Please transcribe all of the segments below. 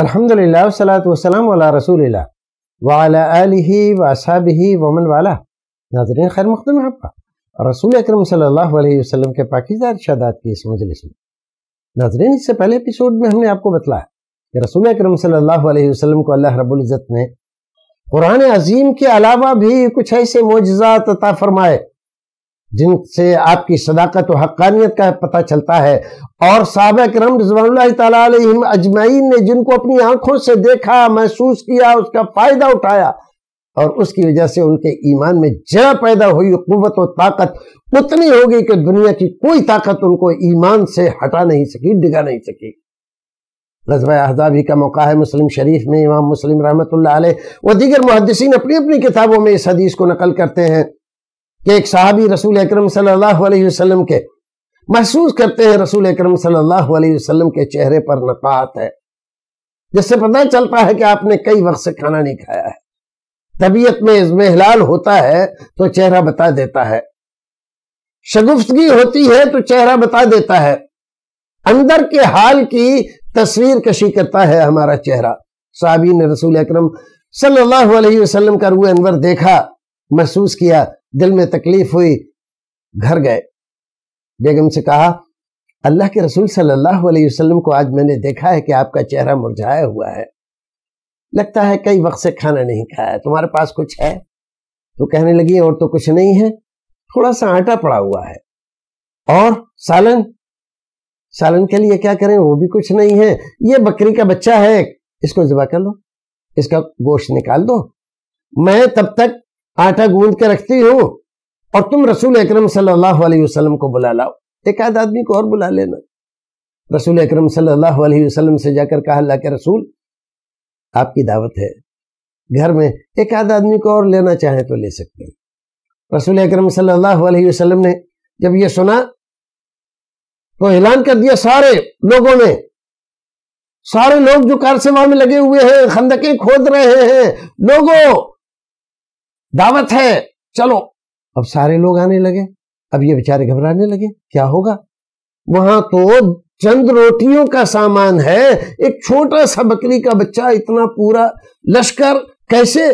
अलहमदिल्ला वसलात वसलम वाला रसूल वाला आलि वसाब वमन वाला नाजरीन खैर मकदम है आपका रसूल अक्रम सल्लल्लाहु के पाकिस्तान इर्शादात की इस मजलिस में नाजरीन इससे पहले एपिसोड में हमने आपको बतलाया कि रसूल अक्रम सल्लल्लाहु को अल्लाह रबुल्ज़त ने कुरान अजीम के अलावा भी कुछ ऐसे मोजात अता फरमाए जिनसे आपकी सदाकत और हक्कानियत का पता चलता है और सबक करम रजवान अजमैन ने जिनको अपनी आंखों से देखा महसूस किया उसका फ़ायदा उठाया और उसकी वजह से उनके ईमान में जरा पैदा हुई कुत और ताकत उतनी होगी कि दुनिया की कोई ताकत उनको ईमान से हटा नहीं सकी डिगा नहीं सकी गजबा अहजाबी का मौका है मुस्लिम शरीफ में इमाम मुस्लिम रहमत व दीगर मुहदसिन अपनी अपनी किताबों में इस हदीस को नकल करते हैं कि एक सहाबी रसूल अक्रम सल्लल्लाहु के महसूस करते हैं रसूल अकरम सल्लल्लाहु के चेहरे पर नफात है जिससे पता चलता है कि आपने कई वक्त से खाना नहीं खाया है तबीयत में इसमें हिलाल होता है तो चेहरा बता देता है शगुफ्तगी होती है तो चेहरा बता देता है अंदर के हाल की तस्वीर कशी करता है हमारा चेहरा साबी ने रसूल अक्रम सल्लल्लाहु अलैहि वसल्लम का रूह अनवर देखा महसूस किया दिल में तकलीफ हुई घर गए बेगम से कहा अल्लाह के रसूल सल्लल्लाहु अलैहि वसल्लम को आज मैंने देखा है कि आपका चेहरा मुरझाया हुआ है लगता है कई वक्त से खाना नहीं खाया तुम्हारे पास कुछ है तो कहने लगी और तो कुछ नहीं है थोड़ा सा आटा पड़ा हुआ है और सालन सालन के लिए क्या करें वो भी कुछ नहीं है ये बकरी का बच्चा है इसको जबा कर लो इसका गोश्त निकाल दो मैं तब तक आटा गूंद के रखती हूँ और तुम रसूल अक्रम सल्लाम को बुला लाओ एक आध आदमी को और बुला लेना रसूल अक्रम सल्लाम से जाकर कहा अल्लाह के रसूल आपकी दावत है घर में एक आध आदमी को और लेना चाहे तो ले सकते हैं रसूल अक्रम सल्लाम ने जब यह सुना तो ऐलान कर दिया सारे लोगों ने सारे लोग जो कार सेवा में लगे हुए हैं खंदकें खोद रहे हैं लोगों दावत है चलो अब सारे लोग आने लगे अब ये बेचारे घबराने लगे क्या होगा वहां तो चंद रोटियों का सामान है एक छोटा सा बकरी का बच्चा इतना पूरा लश्कर कैसे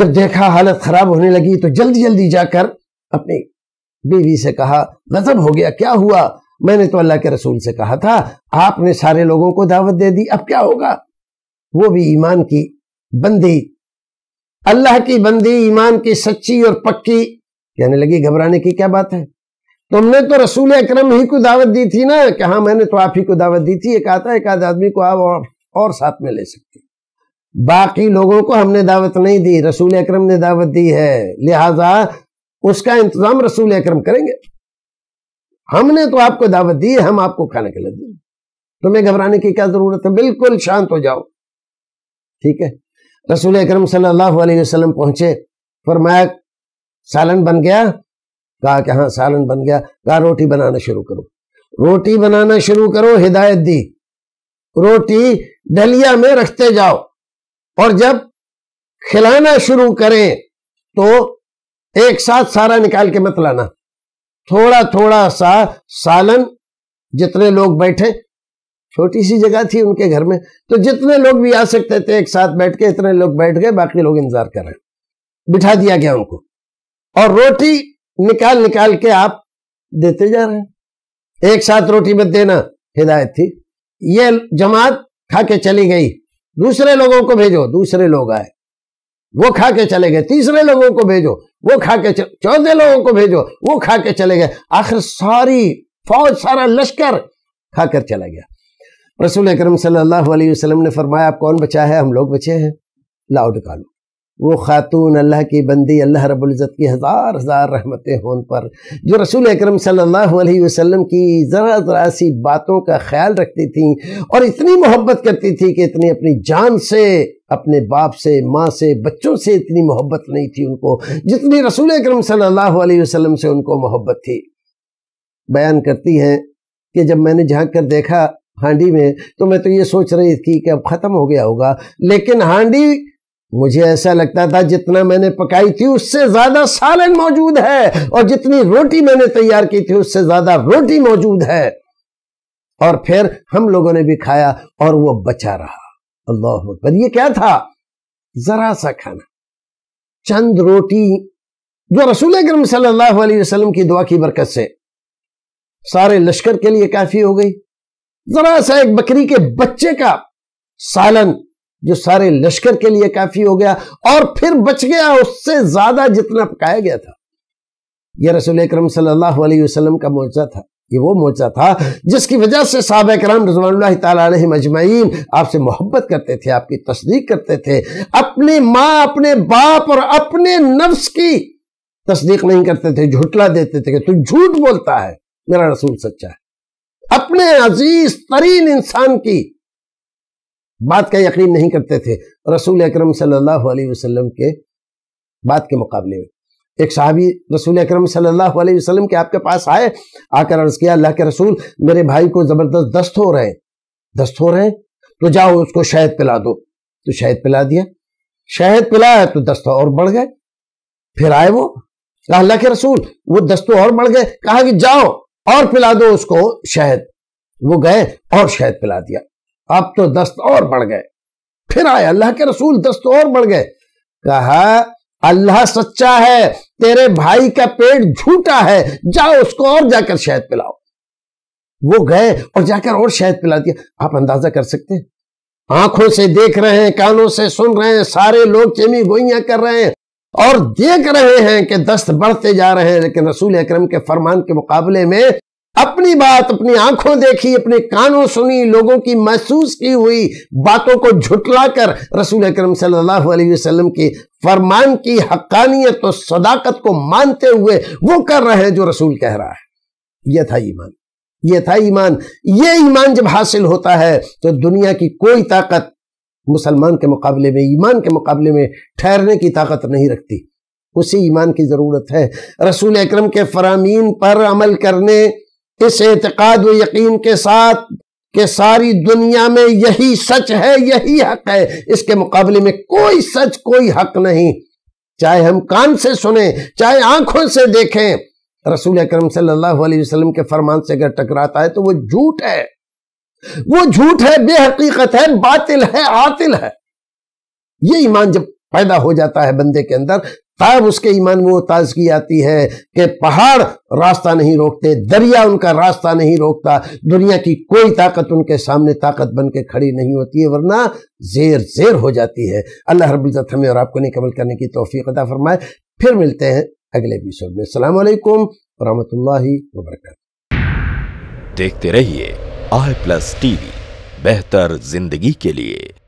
जब देखा हालत खराब होने लगी तो जल्दी जल्दी जाकर अपनी बीवी से कहा गजब हो गया क्या हुआ मैंने तो अल्लाह के रसूल से कहा था आपने सारे लोगों को दावत दे दी अब क्या होगा वो भी ईमान की बंदी अल्लाह की बंदी ईमान की सच्ची और पक्की कहने लगी घबराने की क्या बात है तुमने तो रसूल अक्रम ही को दावत दी थी ना कि हाँ मैंने तो आप ही को दावत दी थी एक आता एक आध आदमी को आप और, और साथ में ले सकते बाकी लोगों को हमने दावत नहीं दी रसूल अक्रम ने दावत दी है लिहाजा उसका इंतजाम रसूल अक्रम करेंगे हमने तो आपको दावत दी हम आपको खाने के लिए दी तुम्हें घबराने की क्या जरूरत है बिल्कुल शांत हो जाओ ठीक है रसूल अक्रम सल्लाम पहुंचे फरमाया सालन बन गया कहा कि हाँ सालन बन गया कहा रोटी बनाना शुरू करो रोटी बनाना शुरू करो हिदायत दी रोटी डलिया में रखते जाओ और जब खिलाना शुरू करें तो एक साथ सारा निकाल के मत लाना थोड़ा थोड़ा सा सालन जितने लोग बैठे छोटी सी जगह थी उनके घर में तो जितने लोग भी आ सकते थे एक साथ बैठ के इतने लोग बैठ गए बाकी लोग इंतजार कर रहे बिठा दिया गया उनको और रोटी निकाल निकाल के आप देते जा रहे हैं एक साथ रोटी मत देना हिदायत थी ये जमात खा के चली गई दूसरे लोगों को भेजो दूसरे लोग आए वो खा के चले गए तीसरे लोगों को भेजो वो खा के चौदह लोगों को भेजो वो खा के चले गए आखिर सारी फौज सारा लश्कर खाकर चला गया रसूल अक्रम सल्लल्लाहु वसलम ने फरमाया आप कौन बचा है हम लोग बचे हैं लाओ निकालो वो खातून अल्लाह की बंदी अल्लाह रबुल्ज़त की हज़ार हज़ार रहमतें हों पर जो रसूल अकरम सल्लल्लाहु अलैहि की ज़रा ज़रा सी बातों का ख्याल रखती थी और इतनी मोहब्बत करती थी कि इतनी अपनी जान से अपने बाप से माँ से बच्चों से इतनी मोहब्बत नहीं थी उनको जितनी रसूल अक्रम सल्लल्लाहु वसलम से उनको मोहब्बत थी बयान करती हैं कि जब मैंने झाँक कर देखा हांडी में तो मैं तो ये सोच रही थी कि अब ख़त्म हो गया होगा लेकिन हांडी मुझे ऐसा लगता था जितना मैंने पकाई थी उससे ज़्यादा सालन मौजूद है और जितनी रोटी मैंने तैयार की थी उससे ज़्यादा रोटी मौजूद है और फिर हम लोगों ने भी खाया और वो बचा रहा अल्लाह पर ये क्या था ज़रा सा खाना चंद रोटी जो रसूल अक्रम सल्लल्लाहु अलैहि वसल्लम की दुआ की बरकत से सारे लश्कर के लिए काफ़ी हो गई जरा सा एक बकरी के बच्चे का सालन जो सारे लश्कर के लिए काफी हो गया और फिर बच गया उससे ज्यादा जितना पकाया गया था यह रसूल अक्रम सलाम का मोर्चा था ये वो मोर्चा था जिसकी वजह से साहब कराम रजवान तजमैन आपसे मोहब्बत करते थे आपकी तस्दीक करते थे अपनी माँ अपने बाप और अपने नफ्स की तस्दीक नहीं करते थे झुटला देते थे कि तू झूठ बोलता है मेरा रसूल सच्चा है अपने अजीज तरीन इंसान की बात का यकीन नहीं करते थे रसूल अक्रम सल्लाम के बात के मुकाबले में एक साहबी रसूल अक्रम सल्लाम के आपके पास आए आकर अर्ज किया अल्लाह के रसूल मेरे भाई को जबरदस्त दस्त हो रहे हैं दस्त हो रहे हैं तो जाओ उसको शहद पिला दो तो शहद पिला दिया शहद पिलाया तो दस्त और बढ़ गए फिर आए वो अल्लाह के रसूल वो दस्तों तो और बढ़ गए कहा कि जाओ और पिला दो उसको शहद वो गए और शहद पिला दिया अब तो दस्त और बढ़ गए फिर आए अल्लाह के रसूल दस्त और बढ़ गए कहा अल्लाह सच्चा है तेरे भाई का पेट झूठा है जाओ उसको और जाकर शहद पिलाओ वो गए और जाकर और शहद पिला दिया आप अंदाजा कर सकते हैं आंखों से देख रहे हैं कानों से सुन रहे हैं सारे लोग चेमी गोइया कर रहे हैं और देख रहे हैं कि दस्त बढ़ते जा रहे हैं लेकिन रसूल अक्रम के फरमान के मुकाबले में अपनी बात अपनी आंखों देखी अपने कानों सुनी लोगों की महसूस की हुई बातों को झुटलाकर रसूल अक्रम सल्लाम की फरमान की हक्कानियत और सदाकत को मानते हुए वो कर रहे हैं जो रसूल कह रहा है यह था ईमान यह था ईमान ये ईमान जब हासिल होता है तो दुनिया की कोई ताकत मुसलमान के मुकाबले में ईमान के मुकाबले में ठहरने की ताकत नहीं रखती उसे ईमान की ज़रूरत है रसूल अक्रम के फरामीन पर अमल करने इस एतकाद व यकीन के साथ कि सारी दुनिया में यही सच है यही हक है इसके मुकाबले में कोई सच कोई हक नहीं चाहे हम कान से सुने चाहे आंखों से देखें रसूल अक्रम सल्लल्लाहु अलैहि वसल्लम के फरमान से अगर टकराता है तो वो झूठ है वो झूठ है बेहकीकत है बातिल है आतिल है ये ईमान जब पैदा हो जाता है बंदे के अंदर तब उसके ईमान में वो ताजगी आती है कि पहाड़ रास्ता नहीं रोकते दरिया उनका रास्ता नहीं रोकता दुनिया की कोई ताकत उनके सामने ताकत बन के खड़ी नहीं होती है वरना जेर जेर हो जाती है अल्लाह रबीज़त हमें और आपको निकमल करने की तोफ़ी अदा फरमाए फिर मिलते हैं अगले एपिसोड में अल्लाम वरहमल वर्क देखते रहिए आई प्लस टीवी बेहतर जिंदगी के लिए